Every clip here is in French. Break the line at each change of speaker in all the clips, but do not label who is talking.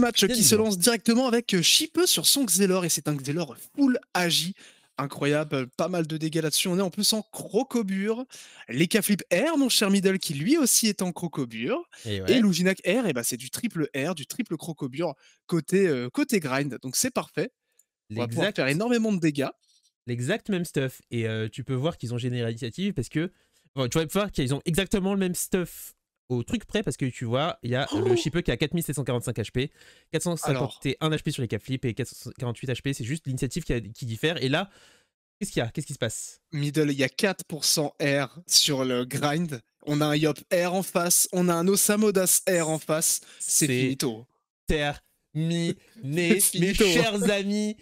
match qui se lance directement avec euh, Chipe sur son Xelor et c'est un Xelor full agi. Incroyable, euh, pas mal de dégâts là-dessus. On est en plus en crocobure. L'Eka Flip R, mon cher Middle, qui lui aussi est en crocobure. Et, l'ouginac R, bah c'est du triple R, du triple crocobure côté, euh, côté grind. Donc c'est parfait. On va pouvoir faire énormément de dégâts. L'exact même stuff. Et tu peux voir qu'ils ont généré l'initiative parce que
tu vas voir qu'ils ont exactement le même stuff au truc près parce que tu vois, il y a le oh chip e qui a 4745 HP, 451 HP sur les cap flips et 448 HP, c'est juste l'initiative
qui, diffère. Et là, qu'est-ce qu'il y a Qu'est-ce qui se passe Middle, il y a 4% R sur le grind. On a un Yop R en face, on a un Osamodas R en face. C'est finito.
Terminé, mes chers amis.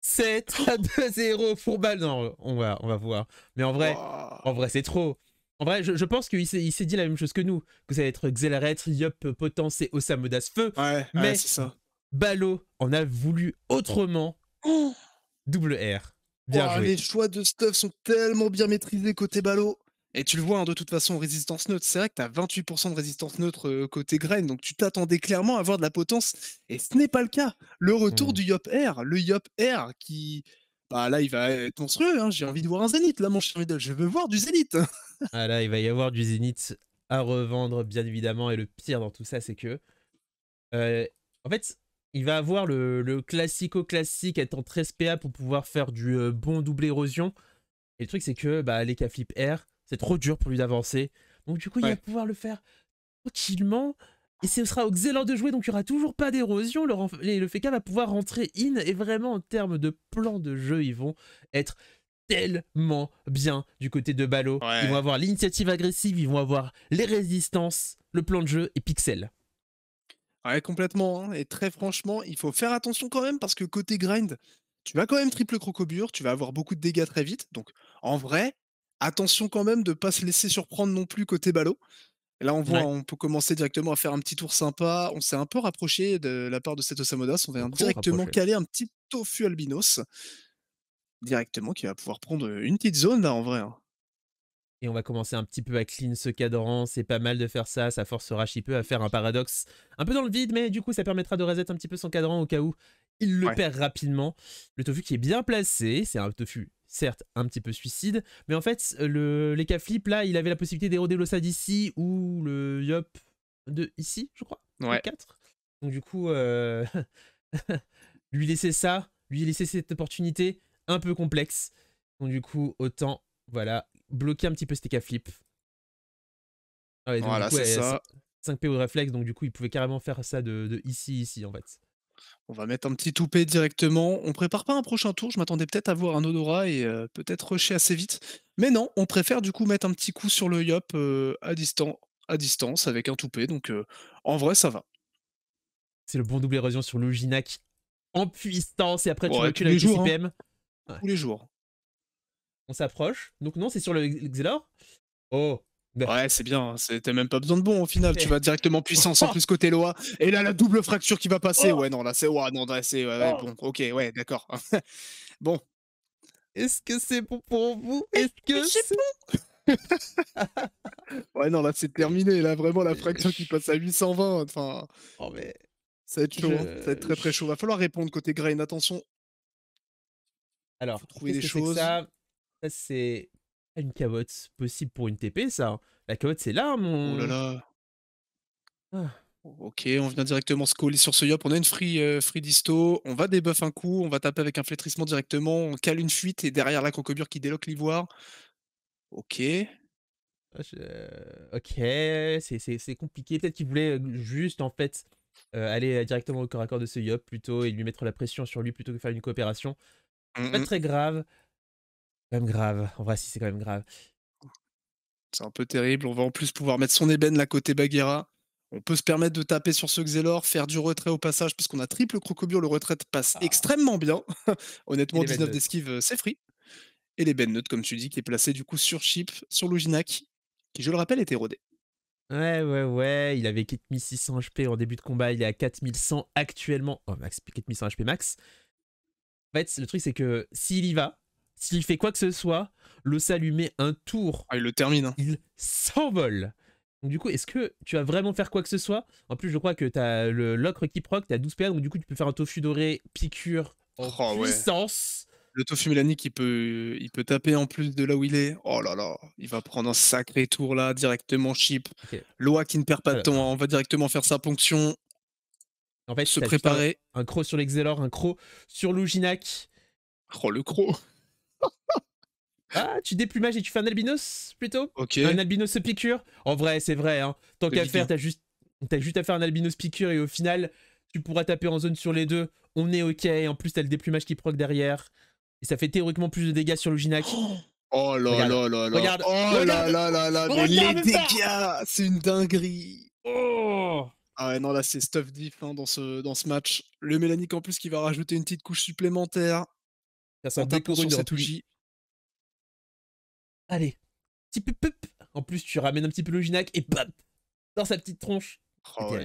7 à 2-0 pour Non, on va, on va voir. Mais en vrai, en vrai c'est trop. En vrai, je, pense qu'il s'est dit la même chose que nous, que ça va être Xelaret, Yop, Potence et Osamodas Feu. Ouais, mais ouais, ça. en a voulu autrement.
Double R. Bien oh, Les choix de stuff sont tellement bien maîtrisés côté Ballot. Et tu le vois, hein, de toute façon, résistance neutre, c'est vrai que tu as 28% de résistance neutre euh, côté graine, donc tu t'attendais clairement à avoir de la potence, et ce n'est pas le cas. Le retour hmm. du Yop R. le Yop R qui, bah là, il va être monstrueux, hein, j'ai envie de voir un Zénith, là, mon cher Middle, je veux voir du Zénith.
ah là, il va y avoir du Zenith à revendre, bien évidemment. Et le pire dans tout ça, c'est que. Euh, en fait, il va avoir le, classico-classique, être en 13 PA pour pouvoir faire du euh, bon double érosion. Et le truc, c'est que bah, les cas flip R, c'est trop dur pour lui d'avancer. Donc, du coup, il va pouvoir le faire tranquillement. Et ce sera aux de jouer, donc il n'y aura toujours pas d'érosion. Le, le FK va pouvoir rentrer in. Et vraiment, en termes de plan de jeu, ils vont être tellement bien du côté de Ballot. Ils vont avoir
l'initiative agressive, ils vont avoir les résistances, le plan de jeu et Pixel. Ouais, complètement. Hein. Et très franchement, il faut faire attention quand même parce que côté grind, tu vas quand même triple crocobure, tu vas avoir beaucoup de dégâts très vite. Donc en vrai, attention quand même de ne pas se laisser surprendre non plus côté Ballot. là, on voit, on peut commencer directement à faire un petit tour sympa. On s'est un peu rapproché de la part de cet Osamodas. On vient directement caler un petit tofu albinos directement qui va pouvoir prendre une petite zone là en vrai. Hein. Et on va
commencer un petit peu à clean ce cadran, c'est pas mal de faire ça, ça forcera Chipeu à faire un paradoxe un peu dans le vide, mais du coup ça permettra de reset un petit peu son cadran au cas où il le perd rapidement. Le tofu qui est bien placé, c'est un tofu certes un petit peu suicide, mais en fait le cas Flip là, il avait la possibilité d'éroder l'ossade ici ou le Yop de ici, je crois, ouais. 4. Donc du coup, lui laisser ça, lui laisser cette opportunité, un peu complexe, Donc du coup, autant, voilà, bloquer un petit peu TK flip. Ah voilà, c'est ça. 5P au réflexe, donc du coup, il pouvait carrément faire
ça de, ici, ici, en fait. On va mettre un petit toupet directement. On prépare pas un prochain tour. Je m'attendais peut-être à voir un Odora et euh, peut-être rusher assez vite. Mais non, on préfère du coup mettre un petit coup sur le Yop euh, à, à distance avec un toupet. Donc euh, en vrai, ça va.
C'est le bon double érosion sur le
en puissance. Et après, tu recules avec hein.
Tous les jours. On s'approche. Donc non, c'est sur le Xelor.
Oh. Ouais, c'est bien. Hein, t'as même pas besoin de bon au final. Tu vas directement puissance en plus côté Loa. Et là, la double fracture qui va passer. Oh. Ouais, non, là, c'est. Ouais, non, c'est. Ouais, oh. bon, ok, ouais, d'accord. bon. Est-ce que c'est bon pour vous Est-ce que c'est bon ouais, non, là, c'est terminé. Là, vraiment, la fracture qui passe à 820. Enfin. Oh, mais. Ça va être chaud. Hein. Ça va être très, très chaud. Va falloir répondre côté grain. Attention,
alors, trouver des choses. Ça, c'est une cavotte possible pour une
TP, ça. Hein. La cavotte, c'est là, mon. Oh là là. Ah. Ok, on vient directement se coller sur ce yop. On a une free, euh, free disto. On va débuff un coup. On va taper avec un flétrissement directement. On cale une fuite et derrière la cocobure qui déloque l'ivoire. Ok.
Ah, euh, ok, c'est compliqué. Peut-être qu'il voulait euh, juste en fait aller directement au corps à corps de ce yop plutôt et lui mettre la pression sur lui plutôt que faire une coopération. Mmh pas très grave. même grave. En vrai, si c'est quand même grave.
C'est un peu terrible. On va en plus pouvoir mettre son ébène là côté Bagheera. On peut se permettre de taper sur ce Xelor, faire du retrait au passage, puisqu'on a triple crocobure Le retrait passe ah. extrêmement bien. Honnêtement, 19 d'esquive, euh, c'est free. Et l'ébène neutre, comme tu dis, qui est placé du coup sur Chip, sur Loginac, qui, je le rappelle, était rodé.
Ouais, ouais, ouais. Il avait 4600 HP en début de combat. Il est à 4100 actuellement. Oh, max, 4100 HP max. En fait, le truc, c'est que s'il y va, s'il fait quoi que ce soit, le salut met un tour. Ah, il le termine. Hein. Il s'envole. Donc, du coup, est-ce que tu vas vraiment faire quoi que ce soit En plus, je crois que t'as le l'ocre qui proc, t'as 12 PA, donc du coup, tu peux faire un tofu doré, piqûre,
en oh, puissance. Le tofu mélanique, il peut, il peut taper en plus de là où il est. Oh là là, il va prendre un sacré tour là, directement chip. Loa qui ne perd pas de temps, hein. on va directement faire sa ponction. En fait, se préparer. Un, cro sur l'Exelor, un croc sur l'Ouginac.
Oh, le cro Ah, tu déplumages et tu fais un albinos plutôt Ok. Un albinos se piqûre En vrai, c'est vrai. Hein. Tant qu'à faire, t'as juste, juste à faire un albinos piqûre et au final, tu pourras taper en zone sur les deux. On est ok. En plus, t'as le déplumage qui proc derrière. Et ça fait théoriquement plus de dégâts sur l'Ouginac.
Oh, là là là là. Regarde. Oh là là là là. les dégâts, c'est une dinguerie. Oh ah ouais, non, là, c'est stuff diff hein, dans, ce, dans ce match. Le Mélanique en plus qui va rajouter une petite couche supplémentaire. Ça sent une dans
Allez, petit peu, En plus, tu ramènes un petit peu le et bam Dans sa petite tronche.
Oh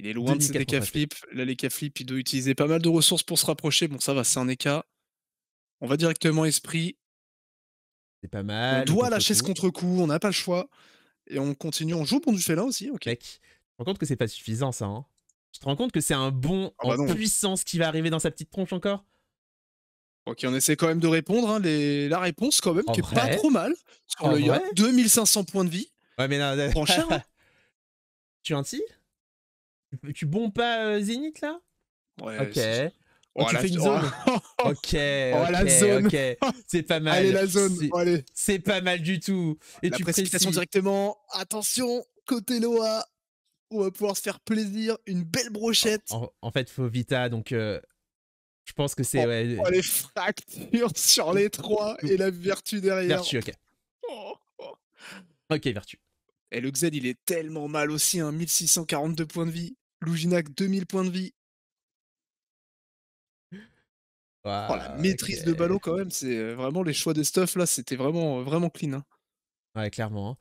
il est loin de ses Leka Flip. Là, Leka Flip, il doit utiliser pas mal de ressources pour se rapprocher. Bon, ça va, c'est un éca. On va directement esprit. C'est pas mal. On doit lâcher ce contre-coup, on n'a pas le choix. Et on continue, on joue pour du félin aussi, ok te rends compte que c'est pas suffisant, ça. Hein tu te rends compte que c'est un bon ah bah puissance
qui va arriver dans sa petite tronche encore
Ok, on essaie quand même de répondre. Hein, la réponse, quand même, qui est pas trop mal. 2500 points de vie.
Ouais, mais non, hein. tu Tu bombes pas Zenith, Zénith là
Ouais. Ok. Oh, oh, tu fais une oh,
zone. ok. C'est pas mal. Allez, la zone. C'est pas mal du tout.
Et la tu précipitation directement. Attention, côté Loa on va pouvoir se faire plaisir, une belle brochette.
En, fait fait, Fovita, donc euh, je pense que c'est. Oh, oh, les
fractures sur les trois et la vertu derrière. Vertu, ok. Oh. ok, vertu. Et eh, le Xen, il est tellement mal aussi, un hein. 1642 points de vie. Luginac, 2000 points de vie. maîtrise de ballon quand même, c'est euh, vraiment les choix de stuff là, c'était vraiment, euh, vraiment clean. Hein.
Ouais, clairement. Hein.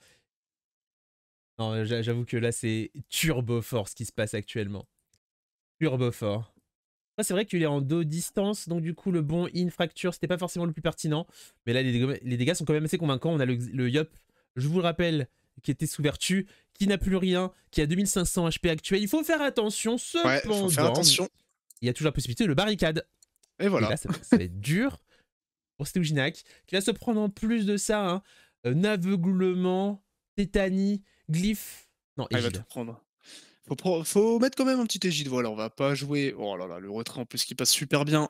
Non, euh, j'avoue que là, c'est turbo fort ce qui se passe actuellement. Turbo fort. c'est vrai qu'il est en dos distance, donc du coup, le bon in fracture, c'était pas forcément le plus pertinent. Mais là, les dégâts, sont quand même assez convaincants. On a le, le Yop, je vous le rappelle, qui était sous vertu, qui n'a plus rien, qui a 2500 HP actuel. Il faut faire attention, cependant. Ouais, faire attention. Il y a toujours la possibilité de le barricade. Et voilà. ça, va être dur pour Steuginac, qui va se prendre en plus de ça hein, un euh, aveuglement, tétanie, Glyph.
Non, ah, il va tout prendre. Faut, faut, mettre quand même un petit égide. Voilà, on va pas jouer. Oh là là, le retrait en plus qui passe super bien.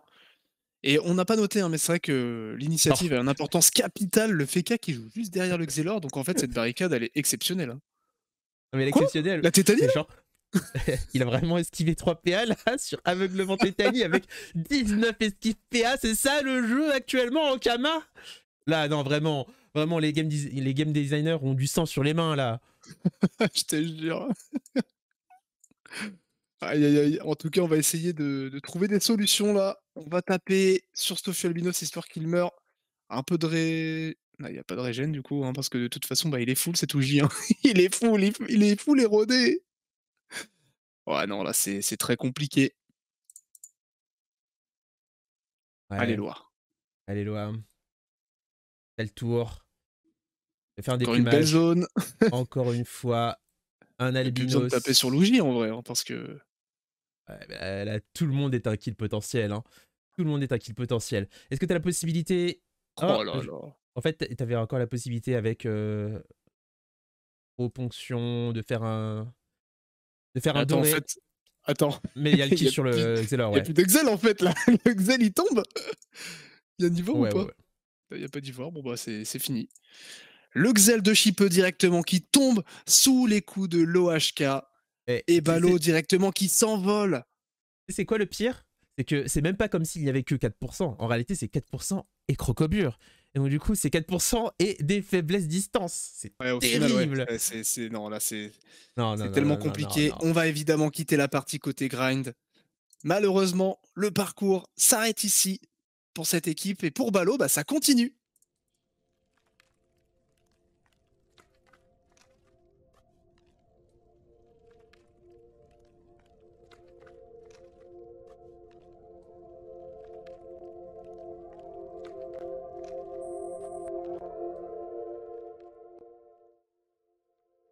Et on n'a pas noté, hein, mais c'est vrai que l'initiative a une importance capitale. Le Feka qui joue juste derrière le Xelor, donc en fait, cette barricade, elle est exceptionnelle. Hein. mais elle est exceptionnelle. La tétanie genre...
Il a vraiment esquivé 3 PA là sur Aveuglement Tétanie avec 19 esquives PA. C'est ça le jeu actuellement en Kama Là, non, vraiment. Vraiment, les game, les game designers ont du sang sur les mains là.
Je te jure. En tout cas, on va essayer de, trouver des solutions là. On va taper sur Stoffio Albinos histoire qu'il meurt. Un peu de ré. Il n'y a pas de régène du coup, hein, parce que de toute façon, bah, il est full, c'est tout hein. il est fou, il, est full érodé. Ouais, non, là, c'est très compliqué. Allez, Loire.
Allez, Loire. C'est le tour. Faire Encore une belle zone. Encore une fois, un albinos. besoin taper sur Luigi en vrai, hein, parce que. Bah, tout le monde est un kill potentiel. Hein. Tout le monde est un kill potentiel. Est-ce que tu as la possibilité. Hein, oh, là là. En fait, tu avais encore la possibilité avec euh, ponction de faire un de faire Attends, un
Attends. Mais il y a le kill sur le Il n'y a plus d'excel en fait là. Le Xel il tombe. Il y a niveau ou pas Il n'y a pas d'ivoire. Bon bah c'est fini le Xel de Chipeux directement qui tombe sous les coups de l'OHK eh, et, balo directement qui s'envole. C'est quoi le pire C'est que c'est même pas comme s'il n'y avait que 4%.
En réalité, c'est 4% et Crocobure. Et donc, du coup, c'est 4% et des faiblesses distance.
C'est terrible. C'est, Non, là, c'est, tellement compliqué. On va évidemment quitter la partie côté grind. Malheureusement, le parcours s'arrête ici pour cette équipe. Et pour Balo, bah, ça continue.